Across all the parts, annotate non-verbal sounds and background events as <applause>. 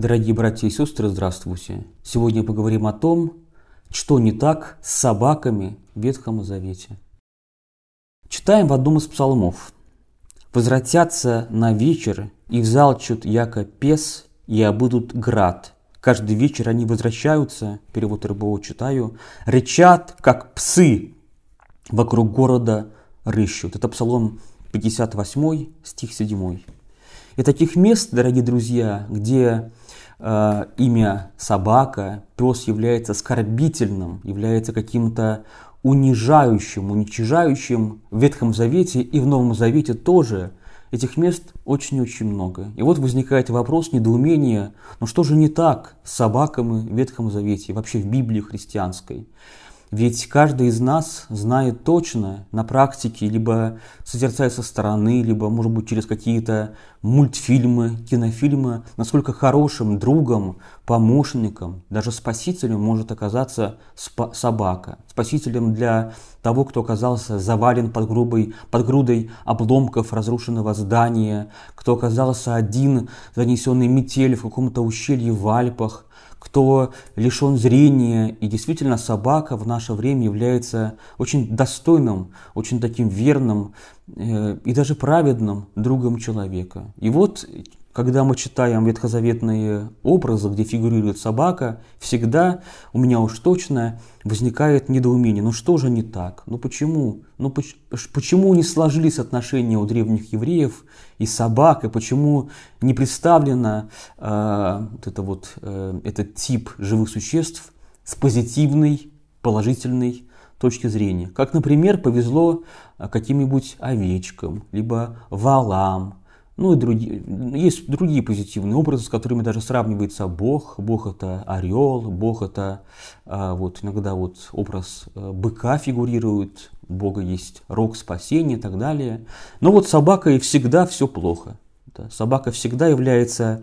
Дорогие братья и сестры, здравствуйте! Сегодня поговорим о том, что не так с собаками в Ветхом Завете. Читаем в одном из псалмов. «Возвратятся на вечер, и взалчут яко пес, и обыдут град. Каждый вечер они возвращаются, перевод РБО читаю, рычат, как псы, вокруг города рыщут». Это псалом 58, стих 7. И таких мест, дорогие друзья, где э, имя собака, пес является оскорбительным, является каким-то унижающим, уничижающим в Ветхом Завете и в Новом Завете тоже. Этих мест очень-очень много. И вот возникает вопрос недоумения, но «Ну что же не так с собаками в Ветхом Завете, вообще в Библии христианской? Ведь каждый из нас знает точно на практике, либо созерцая со стороны, либо, может быть, через какие-то мультфильмы, кинофильмы, насколько хорошим другом, помощником, даже спасителем может оказаться спа- собака. Спасителем для того, кто оказался завален под, грубой, под грудой обломков разрушенного здания, кто оказался один, занесенный метель в каком-то ущелье в Альпах, кто лишен зрения. И действительно собака в наше время является очень достойным, очень таким верным э, и даже праведным другом человека. И вот когда мы читаем ветхозаветные образы, где фигурирует собака, всегда у меня уж точно возникает недоумение. Ну что же не так? Ну почему? Ну почему не сложились отношения у древних евреев и собак? И почему не представлено э, вот это вот, э, этот тип живых существ с позитивной, положительной точки зрения? Как, например, повезло э, каким-нибудь овечкам, либо валам, ну и другие, есть другие позитивные образы, с которыми даже сравнивается Бог. Бог это орел, Бог это а, вот иногда вот образ э, быка фигурирует, Бога есть рог спасения и так далее. Но вот собака и всегда все плохо. Да? Собака всегда является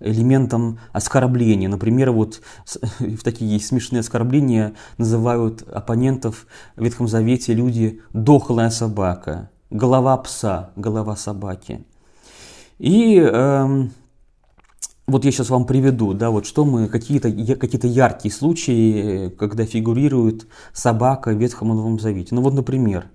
элементом оскорбления. Например, вот <laughs> в такие есть смешные оскорбления называют оппонентов в Ветхом Завете люди «дохлая собака», «голова пса», «голова собаки». И эм, вот я сейчас вам приведу, да, вот что мы, какие-то какие, -то, яркие случаи, когда фигурирует собака в Ветхом Новом Завете. Ну вот, например,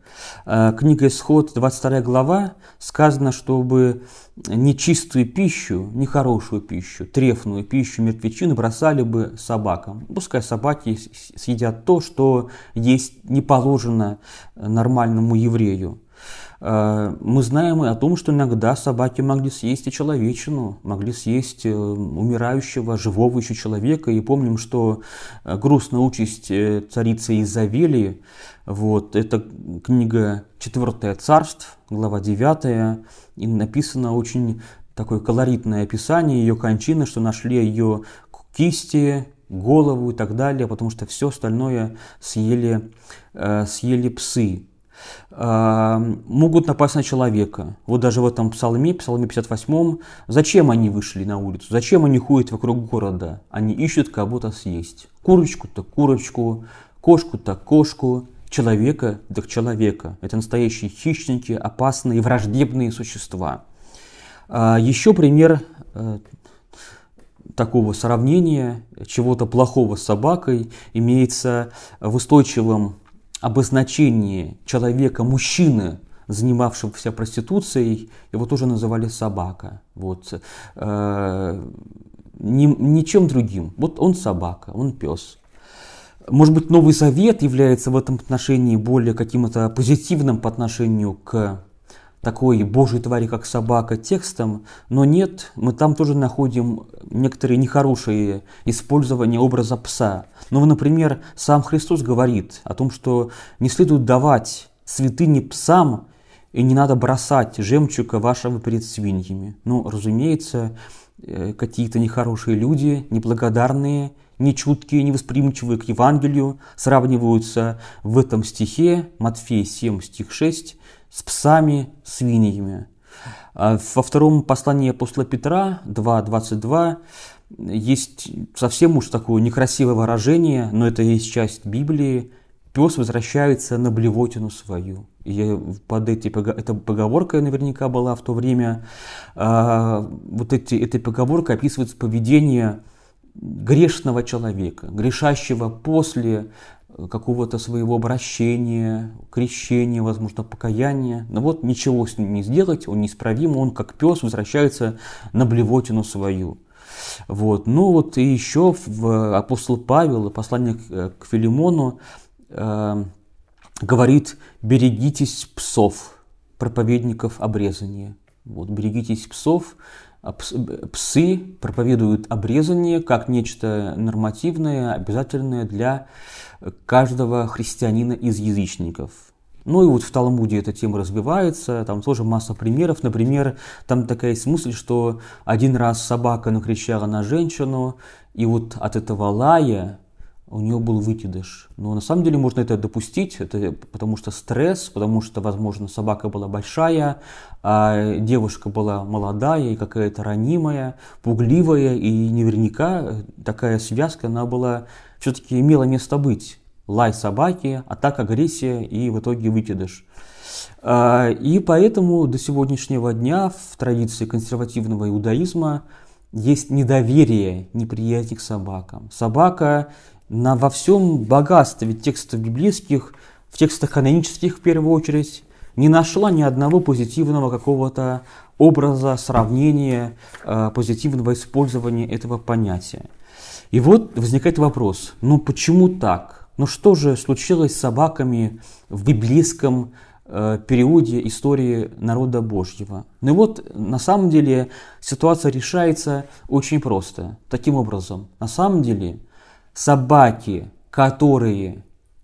э, книга Исход, 22 глава, сказано, чтобы нечистую пищу, нехорошую пищу, трефную пищу, мертвечину бросали бы собакам. Пускай собаки съедят то, что есть не положено нормальному еврею. Э, мы знаем и о том, что иногда собаки могли съесть и человечину, могли съесть э, умирающего, живого еще человека. И помним, что э, грустная участь царицы Изавели, вот, это книга «Четвертое царство», глава 9, и написано очень такое колоритное описание ее кончины, что нашли ее кисти, голову и так далее, потому что все остальное съели, съели псы могут напасть на человека. Вот даже в этом псалме, псалме 58, зачем они вышли на улицу, зачем они ходят вокруг города, они ищут кого-то съесть. Курочку-то курочку, кошку-то кошку, человека так человека. Это настоящие хищники, опасные, враждебные существа. А, еще пример э, такого сравнения чего-то плохого с собакой имеется в устойчивом обозначение человека, мужчины, занимавшегося проституцией, его тоже называли собака. Вот. Э, ничем другим. Вот он собака, он пес. Может быть, Новый Завет является в этом отношении более каким-то позитивным по отношению к такой божьей твари, как собака, текстом, но нет, мы там тоже находим некоторые нехорошие использования образа пса. Ну, например, сам Христос говорит о том, что не следует давать святыни псам, и не надо бросать жемчуга вашего перед свиньями. Ну, разумеется, э, какие-то нехорошие люди, неблагодарные, нечуткие, невосприимчивые к Евангелию, сравниваются в этом стихе, Матфея 7, стих 6, с псами, свиньями. А во втором послании апостола Петра 2.22 есть совсем уж такое некрасивое выражение, но это есть часть Библии. Пес возвращается на блевотину свою. И под эти, эта поговорка наверняка была в то время. А, вот эти, этой поговоркой описывается поведение грешного человека, грешащего после э, какого-то своего обращения, крещения, возможно, покаяния. Но вот ничего с ним не сделать, он неисправим, он как пес возвращается на блевотину свою. Вот. Ну вот и еще в апостол Павел, послание э, к Филимону, э, говорит, берегитесь псов, проповедников обрезания. Вот, берегитесь псов, а псы проповедуют обрезание как нечто нормативное, обязательное для каждого христианина из язычников. Ну и вот в Талмуде эта тема развивается, там тоже масса примеров. Например, там такая есть мысль, что один раз собака накричала на женщину, и вот от этого лая у нее был вытидыш, Но на самом деле можно это допустить, это потому что стресс, потому что, возможно, собака была большая, а девушка была молодая и какая-то ранимая, пугливая, и наверняка такая связка, она была, все-таки имела место быть. Лай собаки, атака, агрессия и в итоге вытидыш а, И поэтому до сегодняшнего дня в традиции консервативного иудаизма есть недоверие, неприязнь к собакам. Собака на во всем богатстве текстов библейских, в текстах канонических в первую очередь, не нашла ни одного позитивного какого-то образа, сравнения, э, позитивного использования этого понятия. И вот возникает вопрос, ну почему так? Ну что же случилось с собаками в библейском э, периоде истории народа Божьего. Ну и вот на самом деле ситуация решается очень просто. Таким образом, на самом деле собаки, которые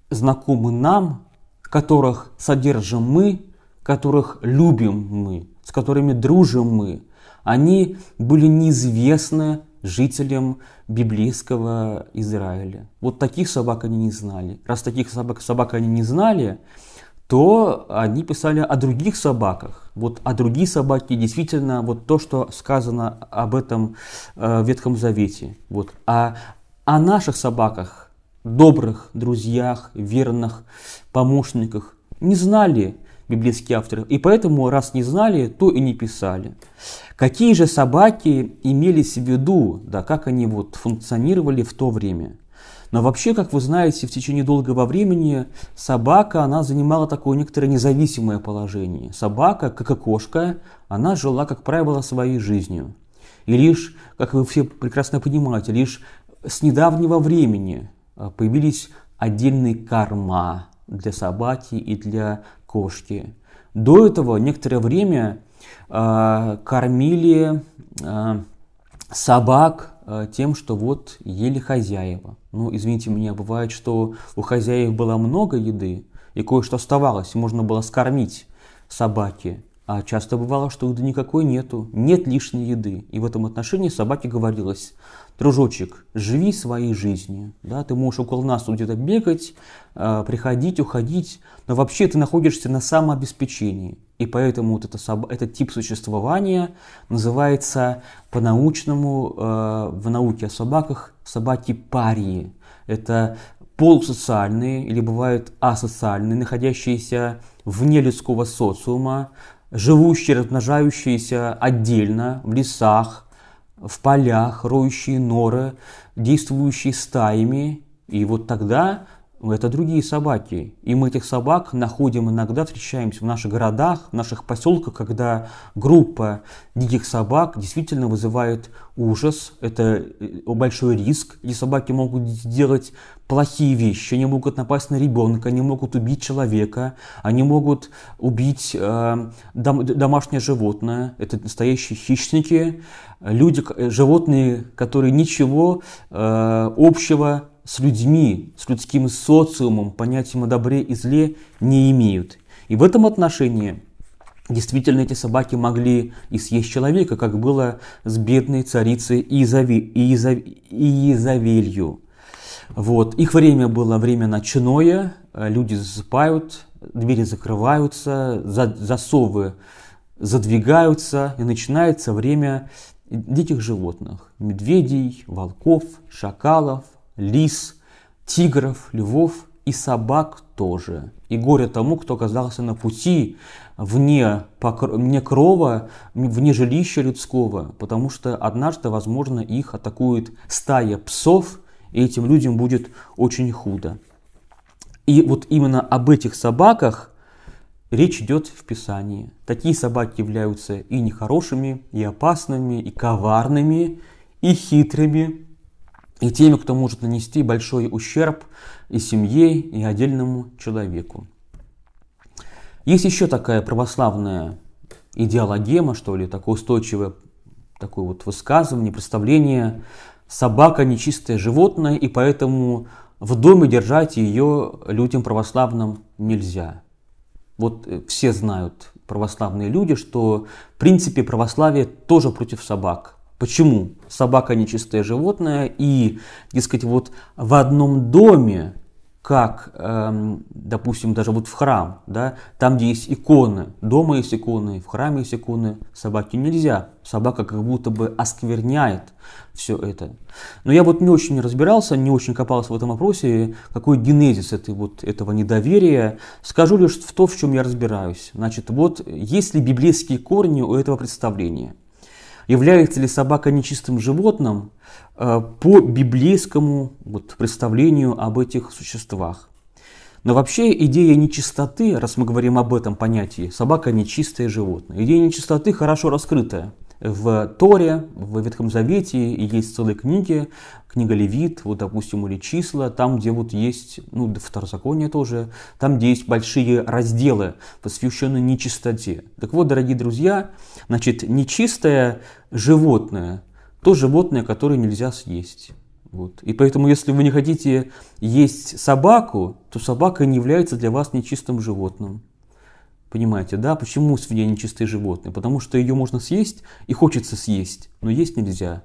знакомы нам, которых содержим мы, которых любим мы, с которыми дружим мы, они были неизвестны жителям библейского Израиля. Вот таких собак они не знали. Раз таких собак, собак они не знали, то они писали о других собаках. Вот о а других собаке действительно вот то, что сказано об этом э, Ветхом Завете. Вот о, а о наших собаках, добрых друзьях, верных помощниках, не знали библейские авторы. И поэтому, раз не знали, то и не писали. Какие же собаки имелись в виду, да, как они вот функционировали в то время? Но вообще, как вы знаете, в течение долгого времени собака, она занимала такое некоторое независимое положение. Собака, как и кошка, она жила, как правило, своей жизнью. И лишь, как вы все прекрасно понимаете, лишь с недавнего времени э, появились отдельные корма для собаки и для кошки. До этого некоторое время э, кормили э, собак э, тем, что вот ели хозяева. Ну, извините меня, бывает, что у хозяев было много еды, и кое-что оставалось, и можно было скормить собаки. А часто бывало, что еды никакой нету, нет лишней еды. И в этом отношении собаке говорилось, дружочек, живи своей жизнью. Да, ты можешь около нас тут где-то бегать, а, приходить, уходить, но вообще ты находишься на самообеспечении. И поэтому вот это, этот тип существования называется по-научному, а, в науке о собаках, собаки парии. Это полусоциальные или бывают асоциальные, находящиеся вне людского социума, живущие, размножающиеся отдельно в лесах, в полях, роющие норы, действующие стаями. И вот тогда это другие собаки. И мы этих собак находим иногда, встречаемся в наших городах, в наших поселках, когда группа диких собак действительно вызывает ужас, это э, большой риск, и собаки могут сделать плохие вещи, они могут напасть на ребенка, они могут убить человека, они могут убить э, дом, домашнее животное, это настоящие хищники, люди, э, животные, которые ничего э, общего с людьми, с людским социумом, понятием о добре и зле не имеют. И в этом отношении действительно эти собаки могли и съесть человека, как было с бедной царицей Иезави, Иезавелью. Вот. Их время было время ночное, э, люди засыпают, двери закрываются, засовы задвигаются, и начинается время диких животных. Медведей, волков, шакалов, лис, тигров, львов и собак тоже. И горе тому, кто оказался на пути вне, покр... вне крова, вне жилища людского, потому что однажды, возможно, их атакует стая псов, и этим людям будет очень худо. И вот именно об этих собаках речь идет в Писании. Такие собаки являются и нехорошими, и опасными, и коварными, и хитрыми, и теми, кто может нанести большой ущерб и семье, и отдельному человеку. Есть еще такая православная идеологема, что ли, такое устойчивое такое вот высказывание, представление. Собака нечистое животное, и поэтому в доме держать ее людям православным нельзя. Вот э, все знают православные люди, что в принципе православие тоже против собак – Почему? Собака нечистое животное, и, дескать, вот в одном доме, как, эм, допустим, даже вот в храм, да, там, где есть иконы, дома есть иконы, в храме есть иконы, собаки нельзя. Собака как будто бы оскверняет все это. Но я вот не очень разбирался, не очень копался в этом вопросе, какой генезис этой, вот, этого недоверия. Скажу лишь в то, в чем я разбираюсь. Значит, вот есть ли библейские корни у этого представления – является ли собака нечистым животным э, по библейскому вот, представлению об этих существах. Но вообще идея нечистоты, раз мы говорим об этом понятии, собака нечистое животное. Идея нечистоты хорошо раскрытая в Торе, в Ветхом Завете есть целые книги, книга Левит, вот, допустим, или Числа, там, где вот есть, ну, второзаконие тоже, там, где есть большие разделы, посвященные нечистоте. Так вот, дорогие друзья, значит, нечистое животное, то животное, которое нельзя съесть. Вот. И поэтому, если вы не хотите есть собаку, то собака не является для вас нечистым животным. Понимаете, да? Почему свинья не чистые животные? Потому что ее можно съесть и хочется съесть, но есть нельзя.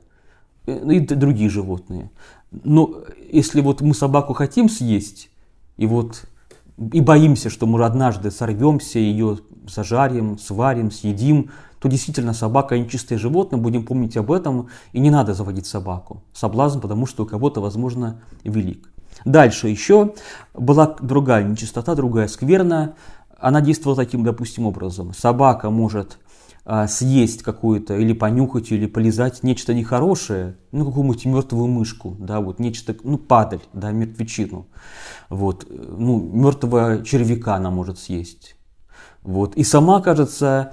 Э, ну и другие животные. Но если вот мы собаку хотим съесть, и вот и боимся, что мы однажды сорвемся, ее зажарим, сварим, съедим, то действительно собака нечистое животное, будем помнить об этом, и не надо заводить собаку. Соблазн, потому что у кого-то, возможно, велик. Дальше еще была другая нечистота, другая скверна, она действовала таким, допустим, образом. Собака может а, съесть какую-то, или понюхать, или полизать нечто нехорошее, ну, какую-нибудь мертвую мышку, да, вот нечто, ну, падаль, да, мертвечину, вот, ну, мертвого червяка она может съесть, вот, и сама, кажется,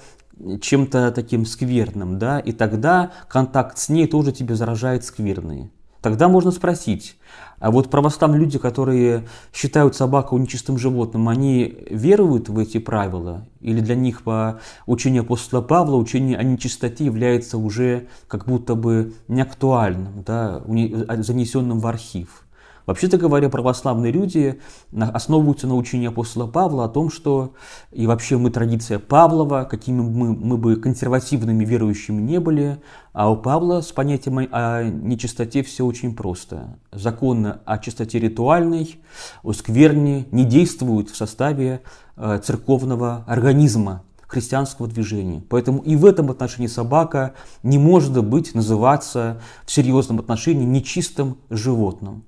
чем-то таким скверным, да, и тогда контакт с ней тоже тебе заражает скверные. Тогда можно спросить, а вот православные люди, которые считают собаку нечистым животным, они веруют в эти правила? Или для них по учению апостола Павла учение о нечистоте является уже как будто бы неактуальным, да, занесенным в архив? Вообще-то говоря, православные люди основываются на учении апостола Павла о том, что и вообще мы традиция Павлова, какими мы, мы бы консервативными верующими не были, а у Павла с понятием о нечистоте все очень просто. Закон о чистоте ритуальной, о скверне не действует в составе э, церковного организма, христианского движения. Поэтому и в этом отношении собака не может быть называться в серьезном отношении нечистым животным.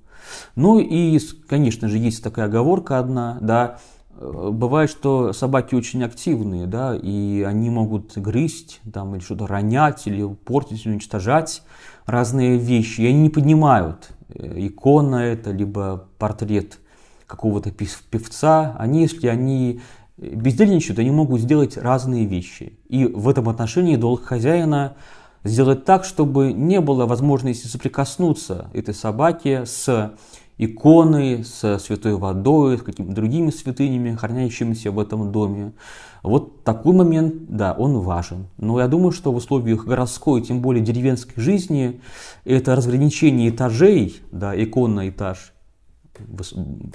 Ну и, конечно же, есть такая оговорка одна, да, э, Бывает, что собаки очень активные, да, и они могут грызть, там, или что-то ронять, или портить, уничтожать разные вещи. И они не поднимают э, икона это, либо портрет какого-то певца. Они, если они э, бездельничают, они могут сделать разные вещи. И в этом отношении долг хозяина – сделать так, чтобы не было возможности соприкоснуться этой собаке с иконой, с святой водой, с какими-то другими святынями, хранящимися в этом доме. Вот такой момент, да, он важен. Но я думаю, что в условиях городской, тем более деревенской жизни, это разграничение этажей, да, иконный этаж,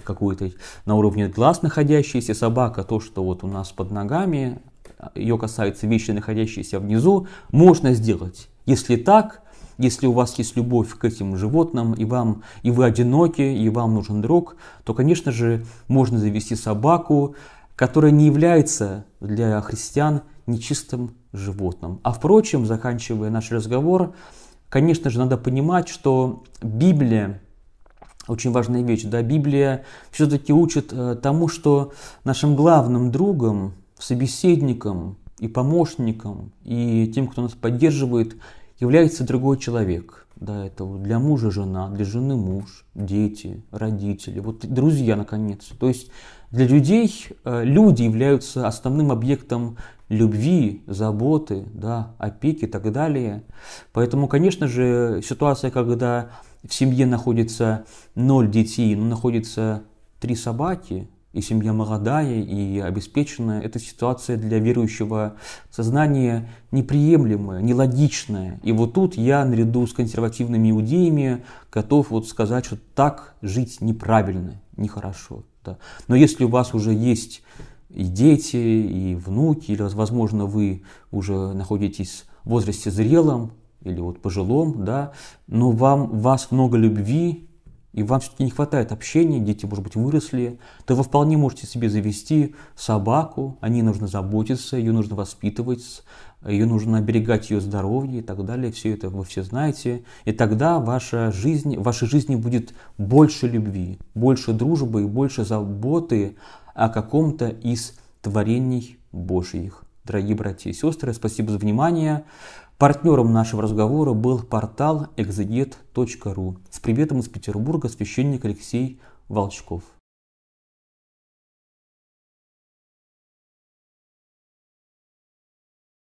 какой-то на уровне глаз находящаяся собака, то, что вот у нас под ногами, ее касаются вещи, находящиеся внизу, можно сделать. Если так, если у вас есть любовь к этим животным, и, вам, и вы одиноки, и вам нужен друг, то, конечно же, можно завести собаку, которая не является для христиан нечистым животным. А впрочем, заканчивая наш разговор, конечно же, надо понимать, что Библия очень важная вещь, да, Библия все-таки учит э, тому, что нашим главным другом собеседником и помощником, и тем, кто нас поддерживает, является другой человек. Да, это для мужа жена, для жены муж, дети, родители, вот друзья, наконец. То есть для людей э, люди являются основным объектом любви, заботы, да, опеки и так далее. Поэтому, конечно же, ситуация, когда в семье находится ноль детей, но находится три собаки, и семья молодая, и обеспеченная. Эта ситуация для верующего сознания неприемлемая, нелогичная. И вот тут я наряду с консервативными иудеями готов вот сказать, что так жить неправильно, нехорошо. Да. Но если у вас уже есть и дети, и внуки, или, возможно, вы уже находитесь в возрасте зрелом или вот пожилом, да, но вам, вас много любви, и вам все-таки не хватает общения, дети, может быть, выросли, то вы вполне можете себе завести собаку, о ней нужно заботиться, ее нужно воспитывать, ее нужно оберегать ее здоровье и так далее. Все это вы все знаете. И тогда ваша жизнь, в вашей жизни будет больше любви, больше дружбы и больше заботы о каком-то из творений Божьих. Дорогие братья и сестры, спасибо за внимание. Партнером нашего разговора был портал exeget.ru. С приветом из Петербурга священник Алексей Волчков.